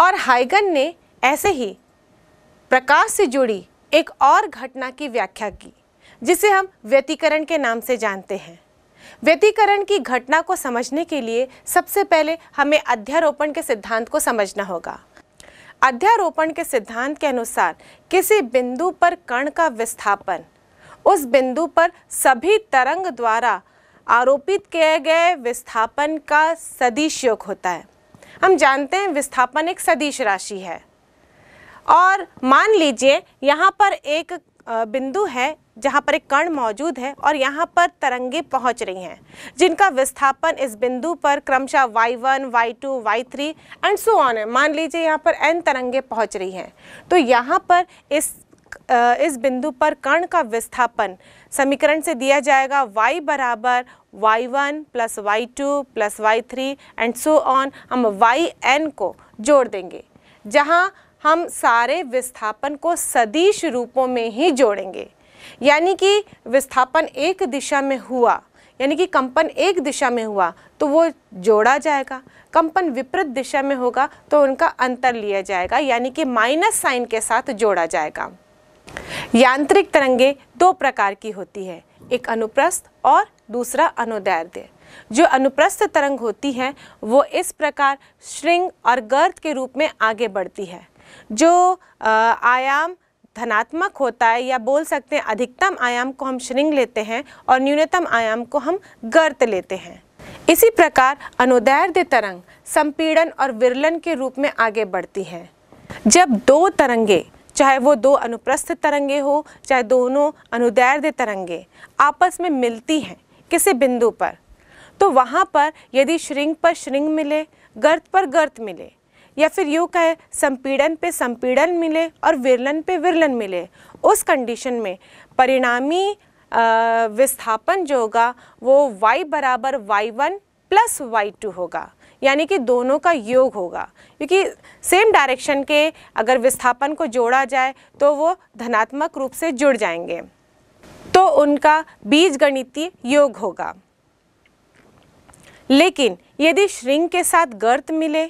और हाइगन ने ऐसे ही प्रकाश से जुड़ी एक और घटना की व्याख्या की जिसे हम व्यतीकरण के नाम से जानते हैं व्यतीकरण की घटना को समझने के लिए सबसे पहले हमें अध्यारोपण के सिद्धांत को समझना होगा अध्यारोपण के सिद्धांत के अनुसार किसी बिंदु पर कण का विस्थापन उस बिंदु पर सभी तरंग द्वारा आरोपित किए गए विस्थापन का सदिश योग होता है हम जानते हैं विस्थापन एक सदिश राशि है और मान लीजिए यहाँ पर एक बिंदु है जहाँ पर एक कण मौजूद है और यहाँ पर तरंगे पहुँच रही हैं जिनका विस्थापन इस बिंदु पर क्रमशः y1, y2, y3 and so on है मान लीजिए यहाँ पर n तरंगे पहुँच रही हैं तो यहाँ पर इस इस बिंदु पर कर्ण का विस्थापन समीकरण से दिया जाएगा वाई बराबर Y one plus Y two plus Y three and so on हम वाई एन को जोड़ देंगे जहाँ हम सारे विस्थापन को सदिश रूपों में ही जोड़ेंगे यानी कि विस्थापन एक दिशा में हुआ यानी कि कंपन एक दिशा में हुआ तो वो जोड़ा जाएगा कंपन विपरीत दिशा में होगा तो उनका अंतर लिया जाएगा यानी कि माइनस साइन के साथ जोड़ा जाएगा यांत्रिक तरंगे दो प्रकार की होती है एक अनुप्रस्थ और दूसरा अनुदैर्ध्य जो अनुप्रस्थ तरंग होती है वो इस प्रकार श्रृंग और गर्द के रूप में आगे बढ़ती है जो आयाम धनात्मक होता है या बोल सकते हैं अधिकतम आयाम को हम श्रृंग लेते हैं और न्यूनतम आयाम को हम गर्त लेते हैं इसी प्रकार अनुदैर्ध्य तरंग संपीड़न और विरलन के रूप में आगे बढ़ती है जब दो तरंगे चाहे वो दो अनुप्रस्थ तरंगे हो चाहे दोनों अनुदैर्ध्य तरंगे आपस में मिलती हैं किसी बिंदु पर तो वहाँ पर यदि श्रृंग पर श्रृंग मिले गर्त पर गर्त मिले या फिर यूँ कहे संपीड़न पे संपीड़न मिले और विरलन पे विरलन मिले उस कंडीशन में परिणामी विस्थापन जो होगा वो y बराबर Y one plus Y two होगा यानी कि दोनों का योग होगा क्योंकि सेम डायरेक्शन के अगर विस्थापन को जोड़ा जाए तो वो धनात्मक रूप से जुड़ जाएंगे तो उनका बीज गणितीय योग होगा लेकिन यदि श्रृंग के साथ गर्त मिले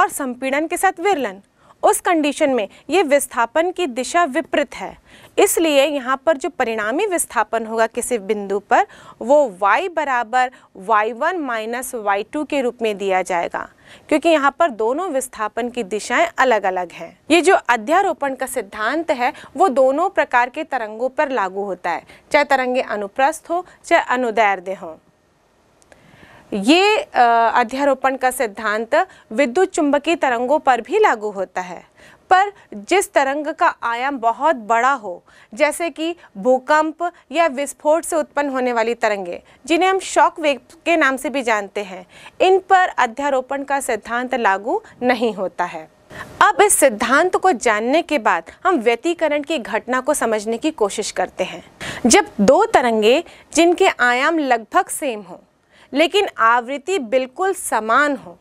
और संपीड़न के साथ विरलन उस कंडीशन में ये विस्थापन की दिशा विपरीत है इसलिए यहाँ पर जो परिणामी विस्थापन होगा किसी बिंदु पर वो y बराबर Y one minus Y two के रूप में दिया जाएगा क्योंकि यहाँ पर दोनों विस्थापन की दिशाएं अलग अलग हैं ये जो अध्यारोपण का सिद्धांत है वो दोनों प्रकार के तरंगों पर लागू होता है चाहे तरंगे अनुप्रस्थ हो चाहे अनुदैर्ध्य हों ये अध्यारोपण का सिद्धांत विद्युत चुंबकीय तरंगों पर भी लागू होता है पर जिस तरंग का आयाम बहुत बड़ा हो जैसे कि भूकंप या विस्फोट से उत्पन्न होने वाली तरंगें जिन्हें हम शॉक वेव के नाम से भी जानते हैं इन पर अध्यारोपण का सिद्धांत लागू नहीं होता है अब इस सिद्धांत को जानने के बाद हम व्यतीकरण की घटना को समझने की कोशिश करते हैं जब दो तरंगे जिनके आयाम लगभग सेम हों लेकिन आवृत्ति बिल्कुल समान हो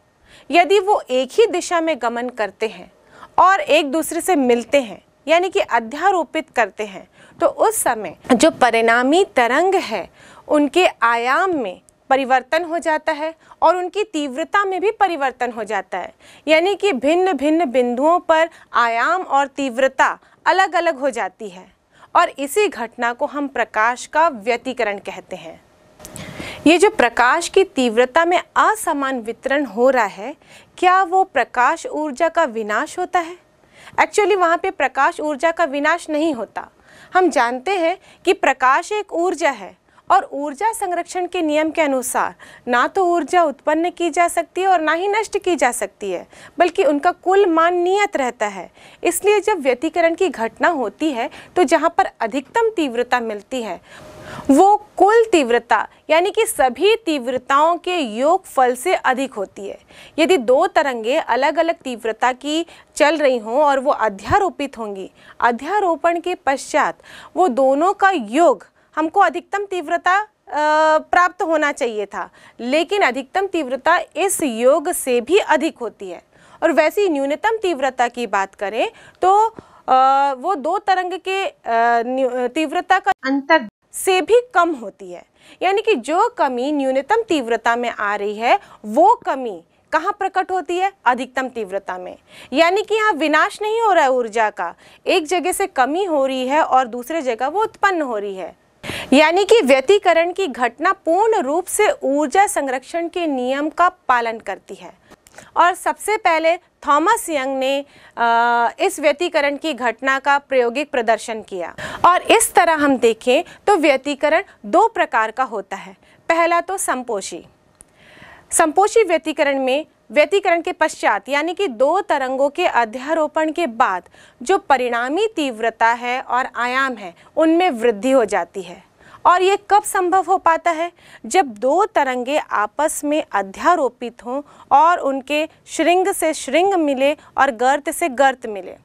यदि वो एक ही दिशा में गमन करते हैं और एक दूसरे से मिलते हैं यानी कि अध्यारोपित करते हैं तो उस समय जो परिणामी तरंग है उनके आयाम में परिवर्तन हो जाता है और उनकी तीव्रता में भी परिवर्तन हो जाता है यानी कि भिन्न भिन्न बिंदुओं पर आयाम और तीव्रता अलग अलग हो जाती है और इसी घटना को हम प्रकाश का व्यतीकरण कहते हैं ये जो प्रकाश की तीव्रता में असमान वितरण हो रहा है क्या वो प्रकाश ऊर्जा का विनाश होता है एक्चुअली वहाँ पे प्रकाश ऊर्जा का विनाश नहीं होता हम जानते हैं कि प्रकाश एक ऊर्जा है और ऊर्जा संरक्षण के नियम के अनुसार ना तो ऊर्जा उत्पन्न की जा सकती है और ना ही नष्ट की जा सकती है बल्कि उनका कुल मान नियत रहता है इसलिए जब व्यतीकरण की घटना होती है तो जहाँ पर अधिकतम तीव्रता मिलती है वो कुल तीव्रता यानी कि सभी तीव्रताओं के योग फल से अधिक होती है यदि दो तरंगे अलग अलग तीव्रता की चल रही हों और वो अध्यारोपित होंगी अध्यारोपण के पश्चात वो दोनों का योग हमको अधिकतम तीव्रता प्राप्त होना चाहिए था लेकिन अधिकतम तीव्रता इस योग से भी अधिक होती है और वैसी न्यूनतम तीव्रता की बात करें तो आ, वो दो तरंग के तीव्रता का अंतर से भी कम होती है यानी कि जो कमी न्यूनतम तीव्रता में आ रही है वो कमी कहाँ प्रकट होती है अधिकतम तीव्रता में यानी कि यहाँ विनाश नहीं हो रहा है ऊर्जा का एक जगह से कमी हो रही है और दूसरे जगह वो उत्पन्न हो रही है यानी कि व्यतीकरण की घटना पूर्ण रूप से ऊर्जा संरक्षण के नियम का पालन करती है और सबसे पहले थॉमस यंग ने इस व्यतीकरण की घटना का प्रायोगिक प्रदर्शन किया और इस तरह हम देखें तो व्यतीकरण दो प्रकार का होता है पहला तो संपोषी संपोषी व्यतीकरण में व्यतीकरण के पश्चात यानी कि दो तरंगों के अध्यारोपण के बाद जो परिणामी तीव्रता है और आयाम है उनमें वृद्धि हो जाती है और ये कब संभव हो पाता है जब दो तरंगे आपस में अध्यारोपित हों और उनके श्रृंग से श्रृंग मिले और गर्त से गर्त मिले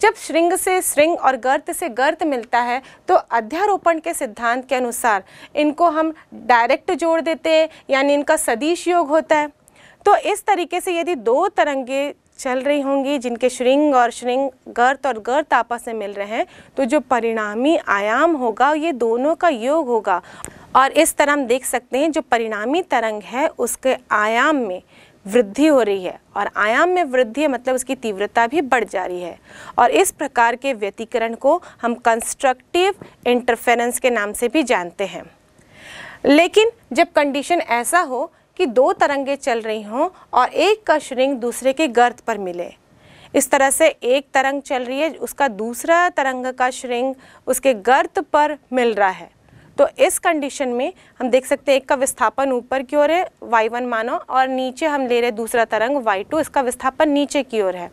जब श्रृंग से श्रृंग और गर्त से गर्त मिलता है तो अध्यारोपण के सिद्धांत के अनुसार इनको हम डायरेक्ट जोड़ देते हैं यानी इनका सदीश योग होता है तो इस तरीके से यदि दो तरंगे चल रही होंगी जिनके श्रृंग और श्रृंग गर्त और गर्त आपस में मिल रहे हैं तो जो परिणामी आयाम होगा ये दोनों का योग होगा और इस तरह हम देख सकते हैं जो परिणामी तरंग है उसके आयाम में वृद्धि हो रही है और आयाम में वृद्धि मतलब उसकी तीव्रता भी बढ़ जा रही है और इस प्रकार के व्यतीकरण को हम कंस्ट्रक्टिव इंटरफेरेंस के नाम से भी जानते हैं लेकिन जब कंडीशन ऐसा हो कि दो तरंगे चल रही हों और एक का श्रृंग दूसरे के गर्द पर मिले इस तरह से एक तरंग चल रही है उसका दूसरा तरंग का श्रृंग उसके गर्त पर मिल रहा है तो इस कंडीशन में हम देख सकते हैं एक का विस्थापन ऊपर की ओर है वाई वन मानो और नीचे हम ले रहे दूसरा तरंग वाई टू इसका विस्थापन नीचे की ओर है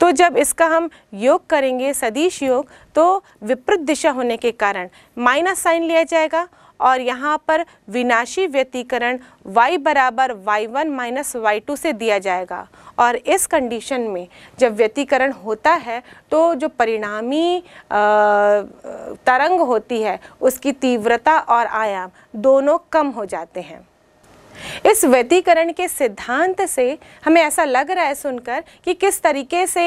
तो जब इसका हम योग करेंगे सदिश योग तो विपरीत दिशा होने के कारण माइनस साइन लिया जाएगा और यहाँ पर विनाशी व्यतीकरण y बराबर Y one minus Y two से दिया जाएगा और इस कंडीशन में जब व्यतीकरण होता है तो जो परिणामी तरंग होती है उसकी तीव्रता और आयाम दोनों कम हो जाते हैं इस व्यतीकरण के सिद्धांत से हमें ऐसा लग रहा है सुनकर कि किस तरीके से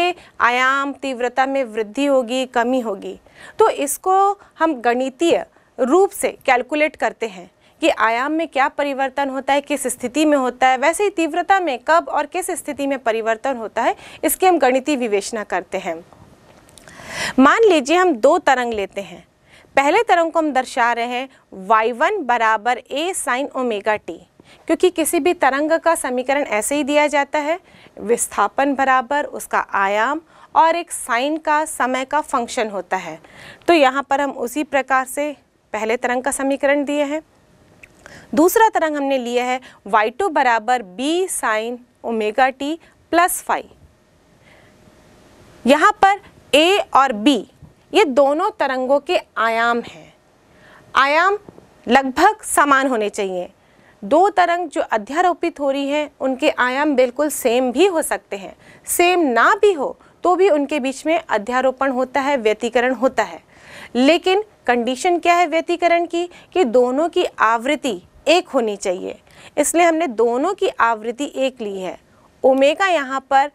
आयाम तीव्रता में वृद्धि होगी कमी होगी तो इसको हम गणितीय रूप से कैलकुलेट करते हैं कि आयाम में क्या परिवर्तन होता है किस स्थिति में होता है वैसे ही तीव्रता में कब और किस स्थिति में परिवर्तन होता है इसकी हम गणितीय विवेचना करते हैं मान लीजिए हम दो तरंग लेते हैं पहले तरंग को हम दर्शा रहे हैं y1 बराबर ए साइन ओमेगा टी क्योंकि किसी भी तरंग का समीकरण ऐसे ही दिया जाता है विस्थापन बराबर उसका आयाम और एक साइन का समय का फंक्शन होता है तो यहाँ पर हम उसी प्रकार से पहले तरंग का समीकरण दिए हैं दूसरा तरंग हमने लिया है y2 टू बराबर B sine omega T plus phi यहाँ पर ए और बी ये दोनों तरंगों के आयाम हैं आयाम लगभग समान होने चाहिए दो तरंग जो अध्यारोपित हो रही हैं उनके आयाम बिल्कुल सेम भी हो सकते हैं सेम ना भी हो तो भी उनके बीच में अध्यारोपण होता है व्यतीकरण होता है लेकिन कंडीशन क्या है व्यतीकरण की कि दोनों की आवृत्ति एक होनी चाहिए इसलिए हमने दोनों की आवृत्ति एक ली है ओमेगा यहाँ पर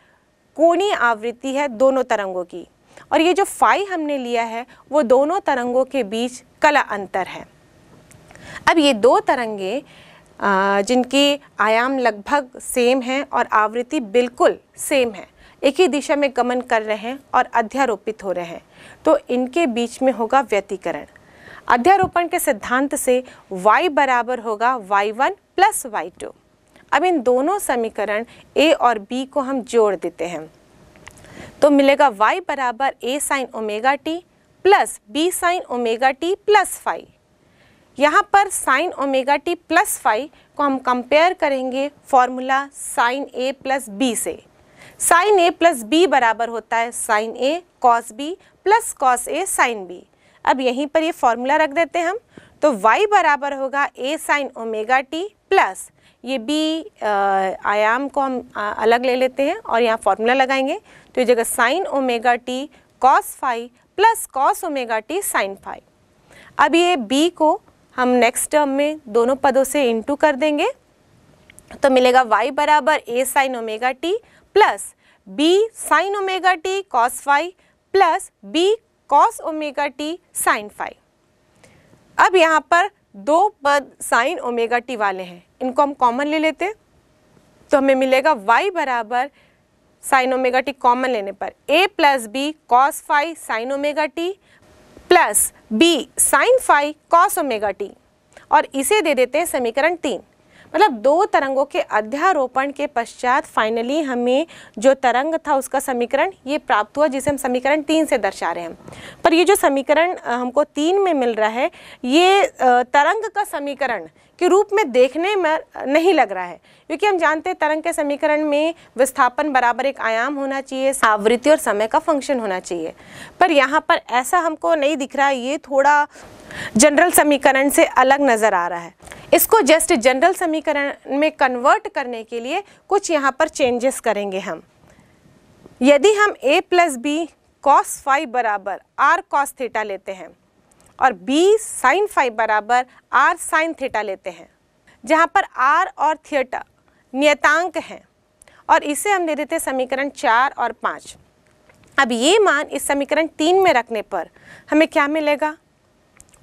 कोणीय आवृत्ति है दोनों तरंगों की और ये जो फाई हमने लिया है वो दोनों तरंगों के बीच कला अंतर है अब ये दो तरंगे जिनकी आयाम लगभग सेम हैं और आवृत्ति बिल्कुल सेम है एक ही दिशा में गमन कर रहे हैं और अध्यारोपित हो रहे हैं तो इनके बीच में होगा व्यतीकरण अध्यारोपण के सिद्धांत से y बराबर होगा y1 वन प्लस वाई अब इन दोनों समीकरण a और b को हम जोड़ देते हैं तो मिलेगा y बराबर A sine omega T plus B sine omega T plus phi यहाँ पर sine omega T plus phi को हम कंपेयर करेंगे formula sine A plus B से साइन ए प्लस बी बराबर होता है sine A cos B plus cos A sine B अब यहीं पर ये फॉर्मूला रख देते हैं हम तो वाई बराबर होगा A sine omega T plus ये बी आयाम को हम आ, अलग ले लेते हैं और यहाँ फॉर्मूला लगाएंगे तो ये जगह sine omega T cos phi plus cos omega T sine phi अब ये बी को हम नेक्स्ट टर्म में दोनों पदों से इंटू कर देंगे तो मिलेगा वाई बराबर A sine omega T plus B sine omega T cos phi plus B cos omega T sine phi अब यहाँ पर दो पद साइन ओमेगा टी वाले हैं इनको हम कॉमन ले लेते तो हमें मिलेगा वाई बराबर साइन ओमेगा टी कॉमन लेने पर A plus B cos phi sine omega T plus B sine phi cos omega T और इसे दे देते हैं समीकरण तीन मतलब दो तरंगों के अध्यारोपण के पश्चात फाइनली हमें जो तरंग था उसका समीकरण ये प्राप्त हुआ जिसे हम समीकरण तीन से दर्शा रहे हैं पर ये जो समीकरण हमको तीन में मिल रहा है ये तरंग का समीकरण के रूप में देखने में नहीं लग रहा है क्योंकि हम जानते हैं तरंग के समीकरण में विस्थापन बराबर एक आयाम होना चाहिए आवृत्ति और समय का फंक्शन होना चाहिए पर यहाँ पर ऐसा हमको नहीं दिख रहा है ये थोड़ा जनरल समीकरण से अलग नज़र आ रहा है इसको जस्ट जनरल समीकरण में कन्वर्ट करने के लिए कुछ यहाँ पर चेंजेस करेंगे हम यदि हम a plus B cos phi बराबर आर कॉस थीटा लेते हैं और b साइन फाइव बराबर r साइन थीटा लेते हैं जहाँ पर r और थीटा नियतांक हैं और इसे हम दे देते हैं समीकरण चार और पाँच अब ये मान इस समीकरण तीन में रखने पर हमें क्या मिलेगा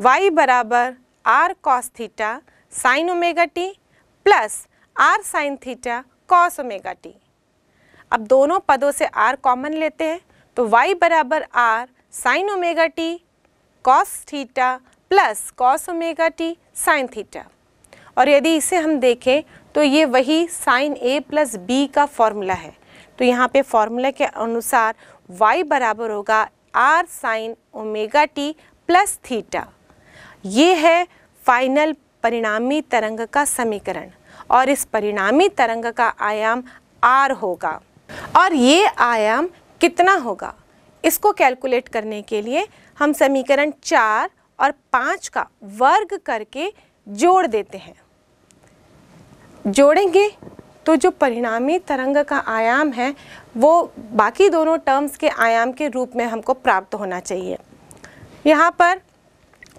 y बराबर R cos theta sine omega T plus R sine theta cos omega T अब दोनों पदों से r कॉमन लेते हैं तो y बराबर R sine omega T cos theta plus cos omega t sin theta और यदि इसे हम देखें तो ये वही sin a प्लस बी का फॉर्मूला है तो यहाँ पे फॉर्मूला के अनुसार y बराबर होगा r sin omega t plus theta ये है फाइनल परिणामी तरंग का समीकरण और इस परिणामी तरंग का आयाम r होगा और ये आयाम कितना होगा इसको कैलकुलेट करने के लिए हम समीकरण चार और पाँच का वर्ग करके जोड़ देते हैं जोड़ेंगे तो जो परिणामी तरंग का आयाम है वो बाकी दोनों टर्म्स के आयाम के रूप में हमको प्राप्त होना चाहिए यहाँ पर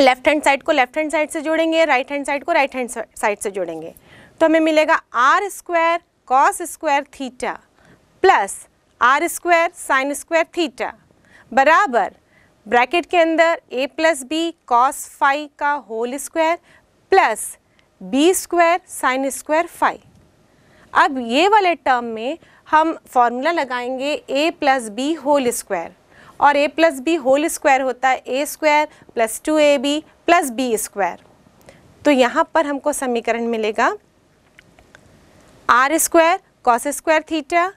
लेफ्ट हैंड साइड को लेफ्ट हैंड साइड से जोड़ेंगे राइट हैंड साइड को राइट हैंड साइड से जोड़ेंगे तो हमें मिलेगा R square cos square theta plus R square sine square theta बराबर ब्रैकेट के अंदर A plus B cos phi का whole square plus B square sine square phi अब ये वाले टर्म में हम फॉर्मूला लगाएंगे A plus B whole square और A plus B whole square होता है A square plus two A B plus B square तो यहाँ पर हमको समीकरण मिलेगा R square cos square theta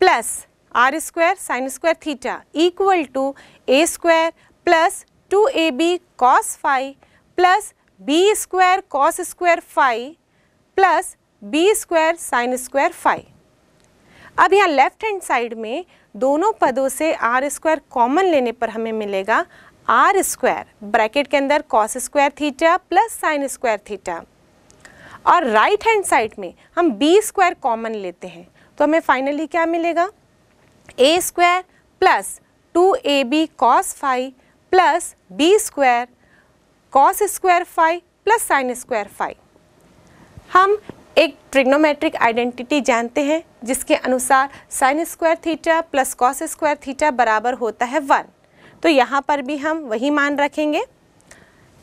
plus R square sine square theta equal to A square plus two A B cos phi plus B square cos square phi plus B square sine square phi अब यहाँ left hand side में दोनों पदों से are square common लेने पर हमें मिलेगा आर स्क्वायर ब्रैकेट के अंदर cos square theta plus sine square theta और राइट हैंड साइड में हम बी स्क्वायर कॉमन लेते हैं तो हमें फाइनली क्या मिलेगा A square plus two A B cos phi plus B square cos square phi plus sine square phi हम एक ट्रिग्नोमेट्रिक आइडेंटिटी जानते हैं जिसके अनुसार sine square theta plus cos square theta बराबर होता है वन तो यहाँ पर भी हम वही मान रखेंगे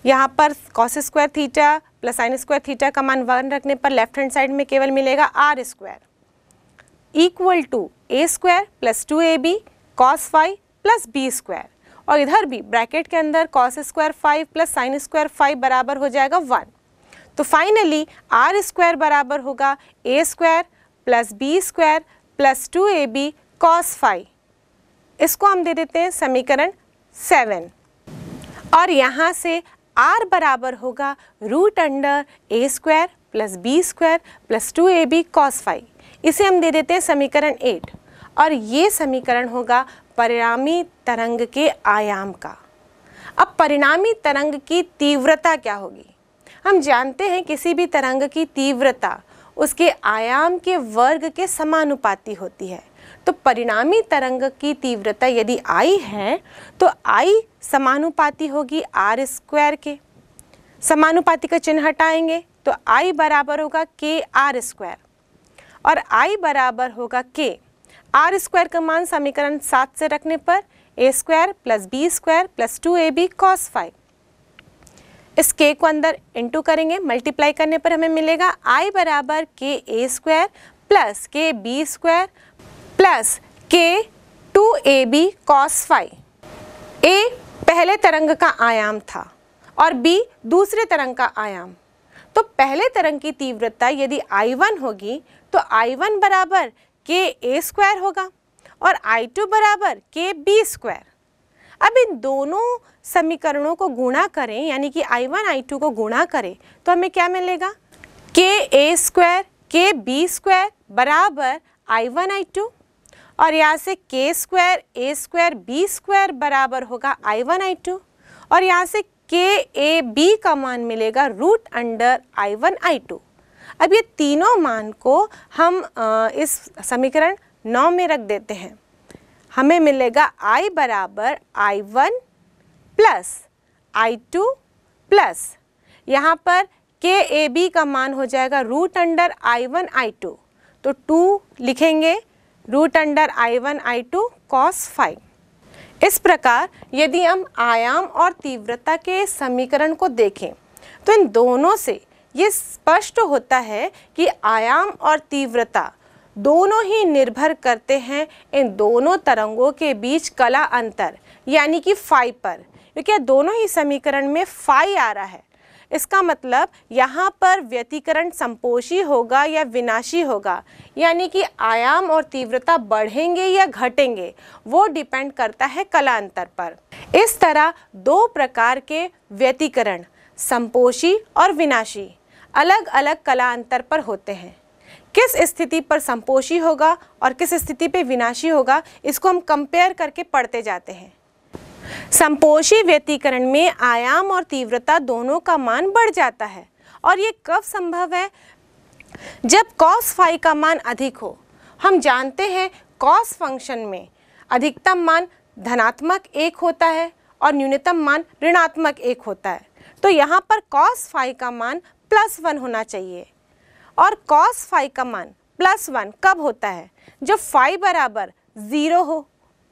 यहाँ पर cos square theta plus sine square theta का मान वन रखने पर लेफ्ट हैंड साइड में केवल मिलेगा R square equal to A square plus two A B cos phi plus B square और इधर भी ब्रैकेट के अंदर cos square phi plus sine square phi बराबर हो जाएगा वन तो फाइनली आर स्क्वायर बराबर होगा A square plus B square plus two A B cos phi इसको हम दे देते हैं समीकरण सेवन और यहाँ से आर बराबर होगा root under A square plus B square plus two A B cos phi इसे हम दे देते हैं समीकरण एट और ये समीकरण होगा परिणामी तरंग के आयाम का अब परिणामी तरंग की तीव्रता क्या होगी हम जानते हैं किसी भी तरंग की तीव्रता उसके आयाम के वर्ग के समानुपाती होती है तो परिणामी तरंग की तीव्रता यदि आई है तो आई समानुपाती होगी आर स्क्वायर के समानुपाती का चिन्ह हटाएंगे तो आई बराबर होगा के आर स्क्वायर और आई बराबर होगा के आर स्क्वायर का मान समीकरण सात से रखने पर A square plus B square plus two A B cos phi इस के को अंदर इंटू करेंगे मल्टीप्लाई करने पर हमें मिलेगा आई बराबर K A square plus K B square plus K two A B cos phi ए पहले तरंग का आयाम था और बी दूसरे तरंग का आयाम तो पहले तरंग की तीव्रता यदि आई वन होगी तो आई वन बराबर के ए स्क्वायर होगा और आई टू बराबर के बी स्क्वायर अब इन दोनों समीकरणों को गुणा करें यानी कि आई वन आई टू को गुणा करें तो हमें क्या मिलेगा K A square K B square बराबर आई वन आई टू और यहाँ से K square A square B square बराबर होगा आई वन आई टू और यहाँ से के ए बी का मान मिलेगा root under I one I two अब ये तीनों मान को हम इस समीकरण नौ में रख देते हैं हमें मिलेगा I बराबर I one plus I two plus यहाँ पर के ए बी का मान हो जाएगा root under I one I two तो टू लिखेंगे root under I one I two cos phi इस प्रकार यदि हम आयाम और तीव्रता के समीकरण को देखें तो इन दोनों से ये स्पष्ट होता है कि आयाम और तीव्रता दोनों ही निर्भर करते हैं इन दोनों तरंगों के बीच कला अंतर यानी कि फाई पर क्योंकि दोनों ही समीकरण में फाई आ रहा है इसका मतलब यहाँ पर व्यतीकरण संपोषी होगा या विनाशी होगा यानी कि आयाम और तीव्रता बढ़ेंगे या घटेंगे वो डिपेंड करता है कला अंतर पर इस तरह दो प्रकार के व्यतीकरण संपोषी और विनाशी अलग अलग कला अंतर पर होते हैं किस स्थिति पर संपोषी होगा और किस स्थिति पर विनाशी होगा इसको हम कंपेयर करके पढ़ते जाते हैं संपोषी व्यतीकरण में आयाम और तीव्रता दोनों का मान बढ़ जाता है और ये कब संभव है जब कॉस फाई का मान अधिक हो हम जानते हैं कॉस फंक्शन में अधिकतम मान धनात्मक एक होता है और न्यूनतम मान ऋणात्मक एक होता है तो यहाँ पर कॉस फाई का मान प्लस वन होना चाहिए और कॉस फाइव का मान प्लस वन कब होता है जब फाइव बराबर ज़ीरो हो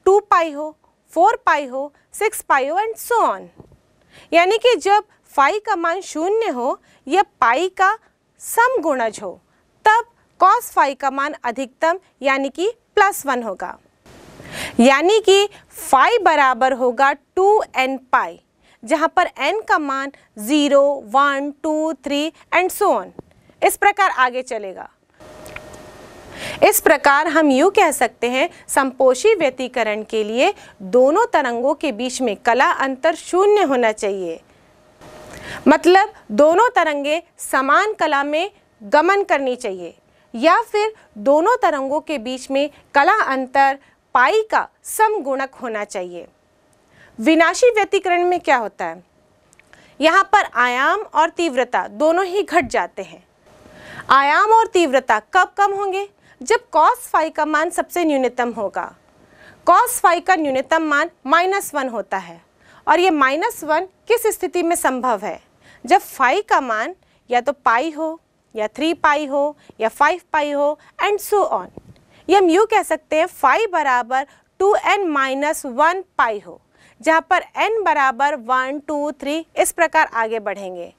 टू पाई हो फोर पाई हो सिक्स पाई हो एंड सो ऑन यानी कि जब फाइव का मान शून्य हो या पाई का सम गुणज हो तब कॉस फाइव का मान अधिकतम यानी कि प्लस वन होगा यानी कि फाइव बराबर होगा टू एन पाई जहाँ पर n का मान zero one two three and so on इस प्रकार आगे चलेगा इस प्रकार हम यूँ कह सकते हैं संपोषी व्यतीकरण के लिए दोनों तरंगों के बीच में कला अंतर शून्य होना चाहिए मतलब दोनों तरंगे समान कला में गमन करनी चाहिए या फिर दोनों तरंगों के बीच में कला अंतर पाई का समगुणक होना चाहिए विनाशी व्यतिकरण में क्या होता है यहाँ पर आयाम और तीव्रता दोनों ही घट जाते हैं आयाम और तीव्रता कब कम होंगे जब कॉस फाई का मान सबसे न्यूनतम होगा कॉस फाई का न्यूनतम मान माइनस वन होता है और ये माइनस वन किस स्थिति में संभव है जब फाई का मान या तो पाई हो या थ्री पाई हो या फाइव पाई हो एंड सो ऑन ये हम यू कह सकते हैं फाई बराबर two N minus one pi हो जहाँ पर n बराबर वन टू थ्री इस प्रकार आगे बढ़ेंगे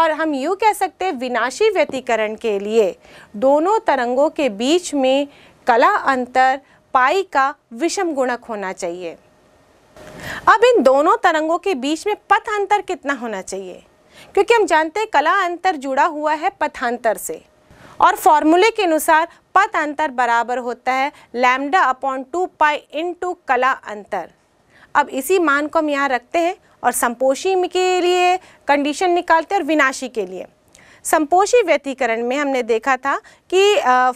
और हम यूँ कह सकते हैं विनाशी व्यतीकरण के लिए दोनों तरंगों के बीच में कला अंतर पाई का विषम गुणक होना चाहिए अब इन दोनों तरंगों के बीच में पथ अंतर कितना होना चाहिए क्योंकि हम जानते हैं कला अंतर जुड़ा हुआ है पथांतर से और फॉर्मूले के अनुसार पथ अंतर बराबर होता है lambda upon two pi into कला अंतर अब इसी मान को हम यहाँ रखते हैं और संपोषी के लिए कंडीशन निकालते हैं और विनाशी के लिए संपोषी व्यतीकरण में हमने देखा था कि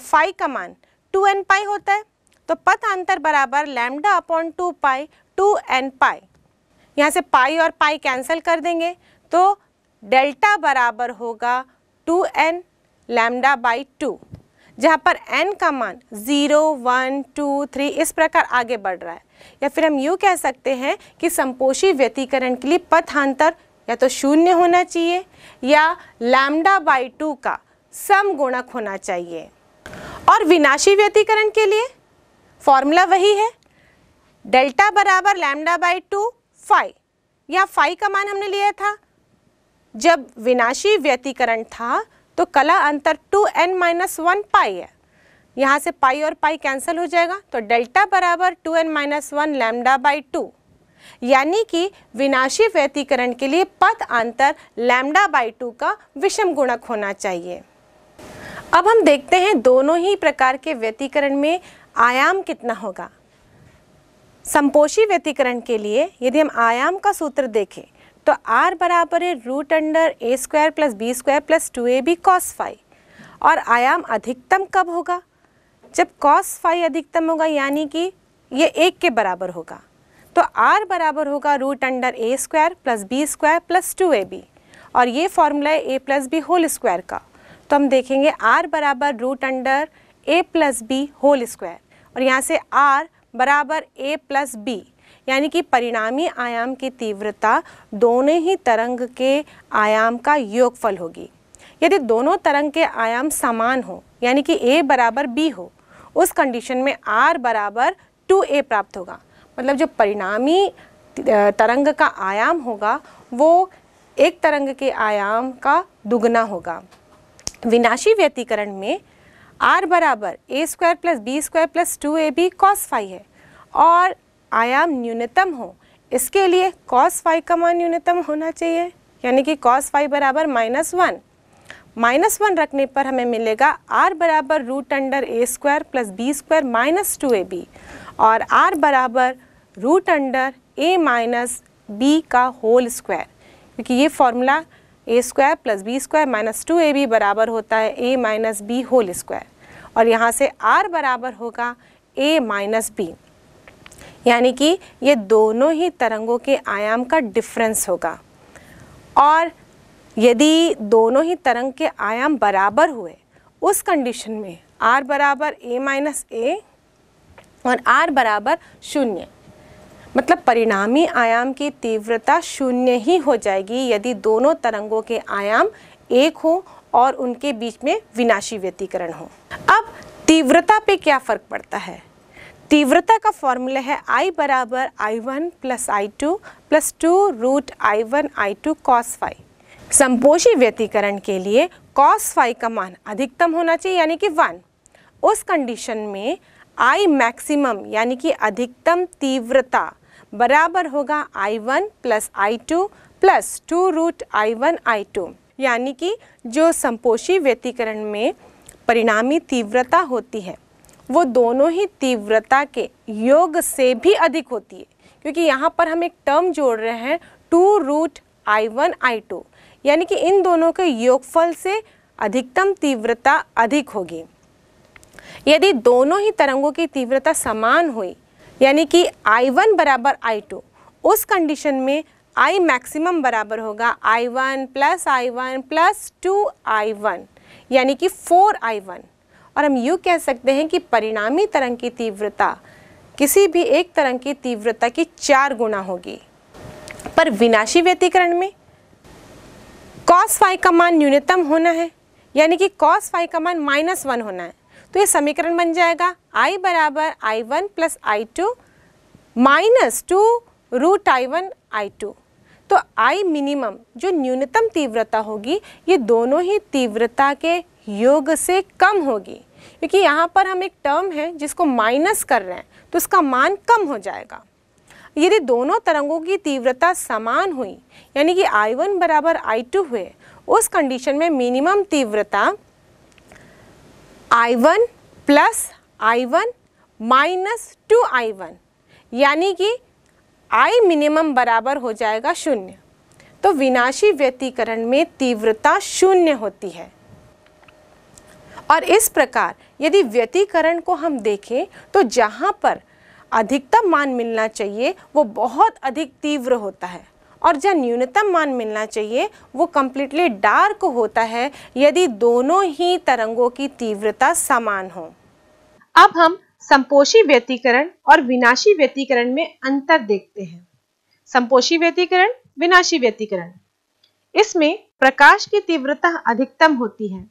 फाइव का मान टू एन पाई होता है तो पथ अंतर बराबर lambda upon two pi two N pi यहाँ से पाई और पाई कैंसिल कर देंगे तो डेल्टा बराबर होगा two N lambda by two जहाँ पर n का मान ज़ीरो वन टू थ्री इस प्रकार आगे बढ़ रहा है या फिर हम यूँ कह सकते हैं कि संपोषी व्यतीकरण के लिए पथांतर या तो शून्य होना चाहिए या लैमडा बाई टू का सम गुणक होना चाहिए और विनाशी व्यतीकरण के लिए फॉर्मूला वही है डेल्टा बराबर लैमडा बाई टू फाइव या फाइव का मान हमने लिया था जब विनाशी व्यतीकरण था तो कला अंतर two N minus one pi है यहाँ से पाई और पाई कैंसिल हो जाएगा तो डेल्टा बराबर two N minus one lambda by two यानी कि विनाशी व्यतीकरण के लिए पथ अंतर लैमडा बाई टू का विषम गुणक होना चाहिए अब हम देखते हैं दोनों ही प्रकार के व्यतीकरण में आयाम कितना होगा संपोषी व्यतीकरण के लिए यदि हम आयाम का सूत्र देखें तो आर बराबर है root under A square plus B square plus two A B cos phi और आयाम अधिकतम कब होगा जब कॉस फाई अधिकतम होगा यानी कि ये एक के बराबर होगा तो आर बराबर होगा root under A square plus B square plus two A B और ये फॉर्मूला है A plus B whole square का तो हम देखेंगे आर बराबर root under A plus B whole square और यहाँ से आर बराबर ए प्लस बी यानी कि परिणामी आयाम की तीव्रता दोनों ही तरंग के आयाम का योगफल होगी यदि दोनों तरंग के आयाम समान हो यानी कि ए बराबर बी हो उस कंडीशन में आर बराबर टू ए प्राप्त होगा मतलब जो परिणामी तरंग का आयाम होगा वो एक तरंग के आयाम का दुगना होगा विनाशी व्यतीकरण में आर बराबर A square plus B square plus two A B cos phi है और आयाम न्यूनतम हो इसके लिए कॉस फाइव का मान न्यूनतम होना चाहिए यानी कि कॉस फाइव बराबर माइनस वन माइनस वन रखने पर हमें मिलेगा आर बराबर root under A square plus B square minus two A B और आर बराबर root under A minus B का होल स्क्वायर क्योंकि ये formula A square plus B square minus two A B बराबर होता है A minus B whole square और यहाँ से आर बराबर होगा ए माइनस बी यानी कि ये दोनों ही तरंगों के आयाम का डिफरेंस होगा और यदि दोनों ही तरंग के आयाम बराबर हुए उस कंडीशन में r बराबर a माइनस ए और r बराबर शून्य मतलब परिणामी आयाम की तीव्रता शून्य ही हो जाएगी यदि दोनों तरंगों के आयाम एक हो और उनके बीच में विनाशी व्यतीकरण हो अब तीव्रता पे क्या फ़र्क पड़ता है तीव्रता का फॉर्मूला है I बराबर I one plus I two plus two root I one I two cos phi संपोषी व्यतीकरण के लिए कॉस फाइव का मान अधिकतम होना चाहिए यानी कि वन उस कंडीशन में I मैक्सिमम यानी कि अधिकतम तीव्रता बराबर होगा I1 one plus I two plus two root I one I two यानी कि जो संपोषी व्यतीकरण में परिणामी तीव्रता होती है वो दोनों ही तीव्रता के योग से भी अधिक होती है क्योंकि यहाँ पर हम एक टर्म जोड़ रहे हैं two root I one I two यानी कि इन दोनों के योगफल से अधिकतम तीव्रता अधिक होगी यदि दोनों ही तरंगों की तीव्रता समान हुई यानी कि आई वन बराबर आई टू उस कंडीशन में आई मैक्सिमम बराबर होगा I one plus I one plus two I one यानी कि फोर आई वन और हम यूँ कह सकते हैं कि परिणामी तरंग की तीव्रता किसी भी एक तरंग की तीव्रता की चार गुना होगी पर विनाशी व्यतीकरण में कॉस फाइव का मान न्यूनतम होना है यानी कि कॉस फाइव का मान माइनस वन होना है तो ये समीकरण बन जाएगा i बराबर I one plus I two minus two root I one I two तो i मिनिमम जो न्यूनतम तीव्रता होगी ये दोनों ही तीव्रता के योग से कम होगी क्योंकि यहाँ पर हम एक टर्म है जिसको माइनस कर रहे हैं तो उसका मान कम हो जाएगा यदि दोनों तरंगों की तीव्रता समान हुई यानी कि आई वन बराबर आई टू हुए उस कंडीशन में मिनिमम तीव्रता I one plus I one minus two I one यानी कि आई मिनिमम बराबर हो जाएगा शून्य तो विनाशी व्यतीकरण में तीव्रता शून्य होती है और इस प्रकार यदि व्यतीकरण को हम देखें तो जहाँ पर अधिकतम मान मिलना चाहिए वो बहुत अधिक तीव्र होता है और जहाँ न्यूनतम मान मिलना चाहिए वो कम्प्लीटली डार्क होता है यदि दोनों ही तरंगों की तीव्रता समान हो अब हम संपोषी व्यतीकरण और विनाशी व्यतीकरण में अंतर देखते हैं संपोषी व्यतीकरण विनाशी व्यतीकरण इसमें प्रकाश की तीव्रता अधिकतम होती है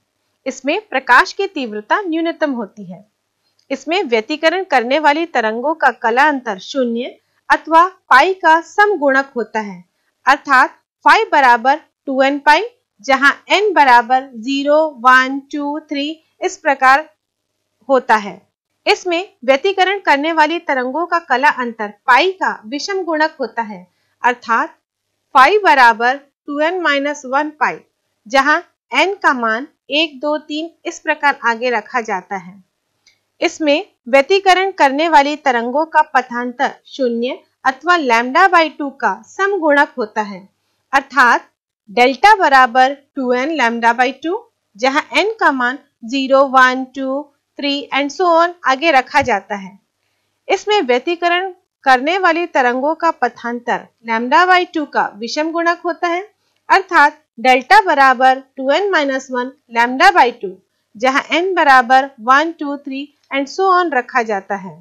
इसमें प्रकाश की तीव्रता न्यूनतम होती है इसमें व्यतीकरण करने वाली तरंगों का कला अंतर शून्य अथवा पाई का गुणक होता है अर्थात फाइव बराबर टू एन पाई जहाँ एन बराबर जीरो वन टू थ्री इस प्रकार होता है इसमें व्यतीकरण करने वाली तरंगों का कला अंतर पाई का विषम गुणक होता है अर्थात फाइव बराबर two N minus one pi जहाँ एन का मान एक दो तीन इस प्रकार आगे रखा जाता है इसमें व्यतीकरण करने वाली तरंगों का पथांतर शून्य अथवा लैमडा बाई टू का समगुणक होता है अर्थात डेल्टा बराबर two N lambda by two जहां एन का मान zero one two three and so on आगे रखा जाता है इसमें व्यतीकरण करने वाली तरंगों का पथांतर लैमडा बाई टू का विषम गुणक होता है अर्थात डेल्टा बराबर two N minus one lambda by two जहाँ एन बराबर one two three and so on रखा जाता है